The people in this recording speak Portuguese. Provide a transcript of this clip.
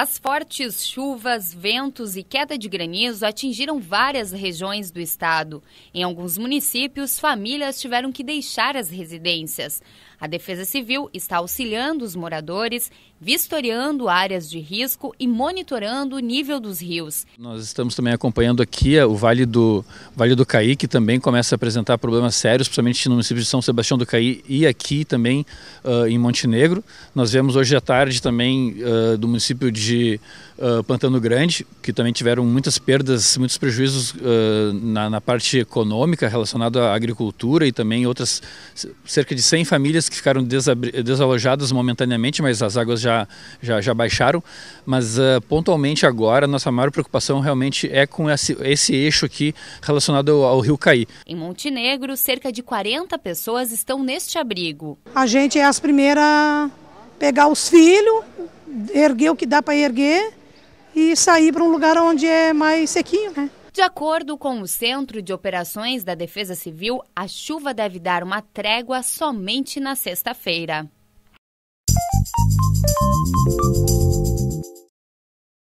As fortes chuvas, ventos e queda de granizo atingiram várias regiões do estado. Em alguns municípios, famílias tiveram que deixar as residências. A Defesa Civil está auxiliando os moradores, vistoriando áreas de risco e monitorando o nível dos rios. Nós estamos também acompanhando aqui eh, o Vale do Vale do Caí, que também começa a apresentar problemas sérios, principalmente no município de São Sebastião do Caí e aqui também uh, em Montenegro. Nós vemos hoje à tarde também uh, do município de uh, Pantano Grande, que também tiveram muitas perdas, muitos prejuízos na, na parte econômica relacionada à agricultura e também outras cerca de 100 famílias que ficaram desalojadas momentaneamente, mas as águas já, já, já baixaram. Mas uh, pontualmente agora, nossa maior preocupação realmente é com esse, esse eixo aqui relacionado ao, ao rio Caí. Em Montenegro, cerca de 40 pessoas estão neste abrigo. A gente é as primeiras a pegar os filhos, erguer o que dá para erguer e sair para um lugar onde é mais sequinho, né? De acordo com o Centro de Operações da Defesa Civil, a chuva deve dar uma trégua somente na sexta-feira.